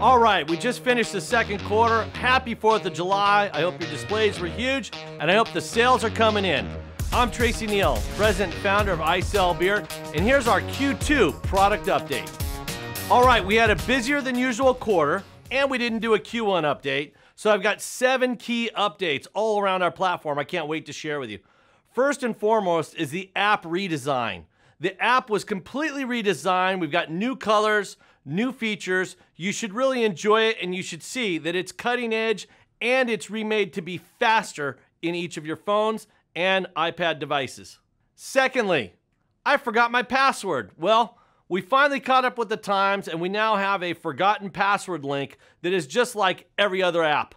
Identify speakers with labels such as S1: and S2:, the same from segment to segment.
S1: All right, we just finished the second quarter. Happy 4th of July. I hope your displays were huge, and I hope the sales are coming in. I'm Tracy Neal, president and founder of IceL Beer, and here's our Q2 product update. All right, we had a busier than usual quarter, and we didn't do a Q1 update, so I've got seven key updates all around our platform I can't wait to share with you. First and foremost is the app redesign. The app was completely redesigned. We've got new colors, new features. You should really enjoy it and you should see that it's cutting edge and it's remade to be faster in each of your phones and iPad devices. Secondly, I forgot my password. Well, we finally caught up with the times and we now have a forgotten password link that is just like every other app.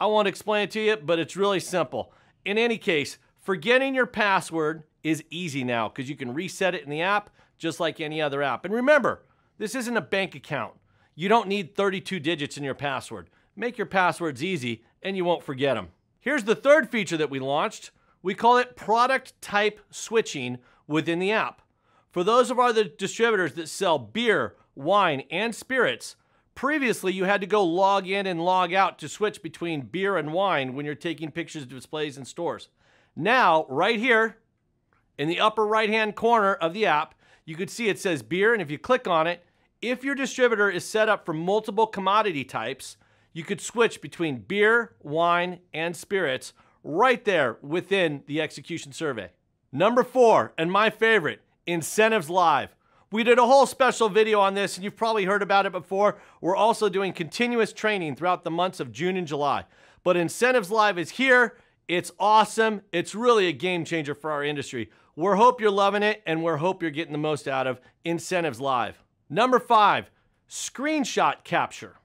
S1: I won't explain it to you, but it's really simple. In any case, Forgetting your password is easy now because you can reset it in the app just like any other app. And remember, this isn't a bank account. You don't need 32 digits in your password. Make your passwords easy and you won't forget them. Here's the third feature that we launched. We call it product type switching within the app. For those of our distributors that sell beer, wine, and spirits, previously you had to go log in and log out to switch between beer and wine when you're taking pictures, displays, and stores. Now, right here in the upper right-hand corner of the app, you could see it says beer, and if you click on it, if your distributor is set up for multiple commodity types, you could switch between beer, wine, and spirits right there within the execution survey. Number four, and my favorite, Incentives Live. We did a whole special video on this, and you've probably heard about it before. We're also doing continuous training throughout the months of June and July. But Incentives Live is here. It's awesome. It's really a game changer for our industry. We're hope you're loving it and we're hope you're getting the most out of Incentives Live. Number five, screenshot capture.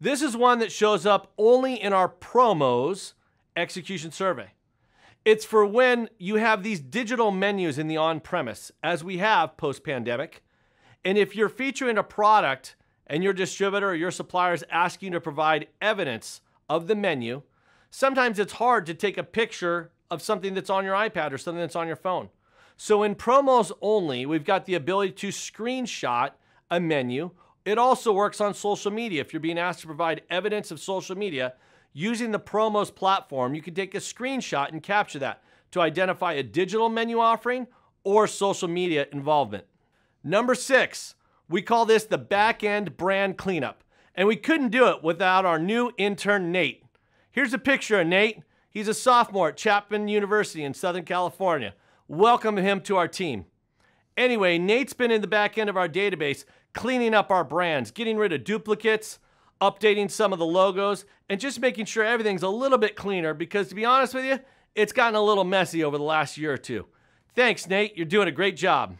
S1: This is one that shows up only in our promos execution survey. It's for when you have these digital menus in the on-premise, as we have post-pandemic. And if you're featuring a product and your distributor or your supplier is asking you to provide evidence of the menu, sometimes it's hard to take a picture of something that's on your iPad or something that's on your phone. So in promos only, we've got the ability to screenshot a menu. It also works on social media. If you're being asked to provide evidence of social media, using the promos platform, you can take a screenshot and capture that to identify a digital menu offering or social media involvement. Number six, we call this the back end brand cleanup. And we couldn't do it without our new intern, Nate. Here's a picture of Nate. He's a sophomore at Chapman University in Southern California. Welcome him to our team. Anyway, Nate's been in the back end of our database cleaning up our brands, getting rid of duplicates, updating some of the logos, and just making sure everything's a little bit cleaner because to be honest with you, it's gotten a little messy over the last year or two. Thanks, Nate. You're doing a great job.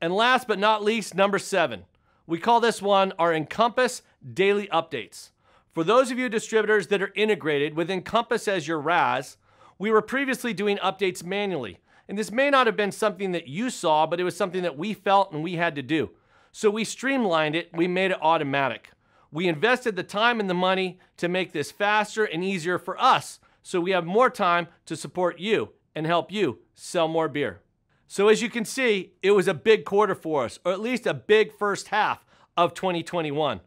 S1: And last but not least, number seven. We call this one our Encompass Daily Updates. For those of you distributors that are integrated with Encompass as your RAS, we were previously doing updates manually. And this may not have been something that you saw, but it was something that we felt and we had to do. So we streamlined it, we made it automatic. We invested the time and the money to make this faster and easier for us so we have more time to support you and help you sell more beer. So as you can see, it was a big quarter for us, or at least a big first half of 2021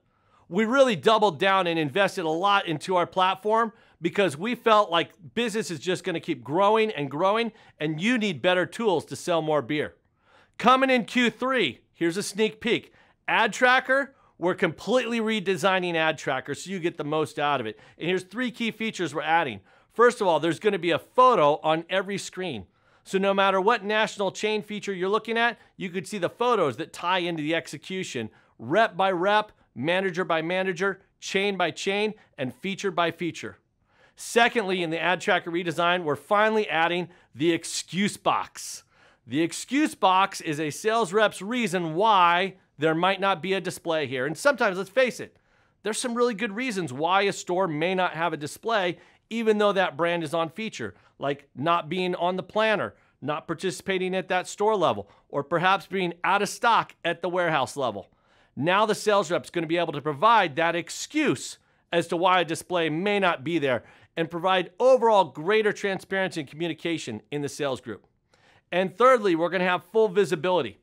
S1: we really doubled down and invested a lot into our platform because we felt like business is just going to keep growing and growing, and you need better tools to sell more beer. Coming in Q3, here's a sneak peek ad tracker. We're completely redesigning ad tracker so you get the most out of it. And here's three key features we're adding. First of all, there's going to be a photo on every screen. So no matter what national chain feature you're looking at, you could see the photos that tie into the execution, rep by rep, manager by manager, chain by chain, and feature by feature. Secondly, in the ad tracker redesign, we're finally adding the excuse box. The excuse box is a sales rep's reason why there might not be a display here. And sometimes, let's face it, there's some really good reasons why a store may not have a display, even though that brand is on feature, like not being on the planner, not participating at that store level, or perhaps being out of stock at the warehouse level. Now the sales rep's going to be able to provide that excuse as to why a display may not be there and provide overall greater transparency and communication in the sales group. And thirdly, we're going to have full visibility.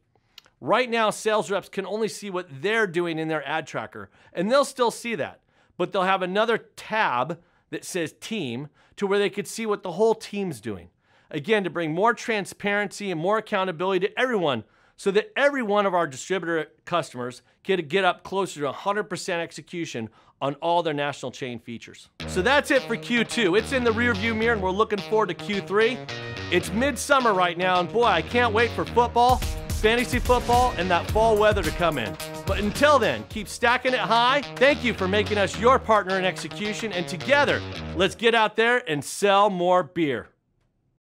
S1: Right now, sales reps can only see what they're doing in their ad tracker, and they'll still see that, but they'll have another tab that says team to where they could see what the whole team's doing. Again, to bring more transparency and more accountability to everyone so that every one of our distributor customers can get up closer to 100% execution on all their national chain features. So that's it for Q2. It's in the rearview mirror and we're looking forward to Q3. It's midsummer right now and boy, I can't wait for football, fantasy football, and that fall weather to come in. But until then, keep stacking it high. Thank you for making us your partner in execution and together, let's get out there and sell more beer.